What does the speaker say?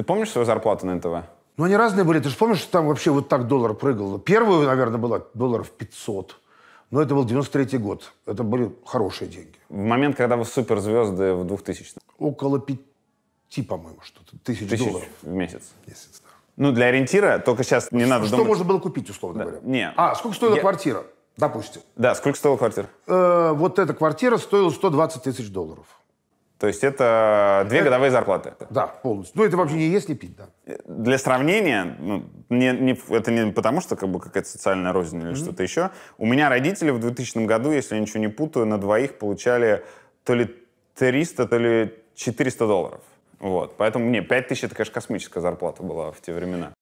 Ты помнишь свою зарплату на НТВ? Ну, они разные были. Ты же помнишь, что там вообще вот так доллар прыгал? Ну, первую, наверное, была долларов 500. Но это был 93-й год. Это были хорошие деньги. В момент, когда вы суперзвезды в 2000 Около пяти, по-моему, что-то. Тысяч, тысяч долларов. в месяц. В Месяц, да. Ну, для ориентира, только сейчас не надо что думать... можно было купить, условно да. говоря? Не. А, сколько стоила Я... квартира, допустим? Да, сколько стоила квартира? Э, вот эта квартира стоила 120 тысяч долларов. То есть это две это, годовые зарплаты. Да, полностью. Ну, это вообще не если пить, да. Э, для сравнения, ну, не, не, это не потому, что как бы какая-то социальная рознь или mm-hmm. что-то еще. У меня родители в 2000 году, если я ничего не путаю, на двоих получали то ли 300, то ли 400 долларов. Вот. Поэтому мне 5000 это, конечно, космическая зарплата была в те времена.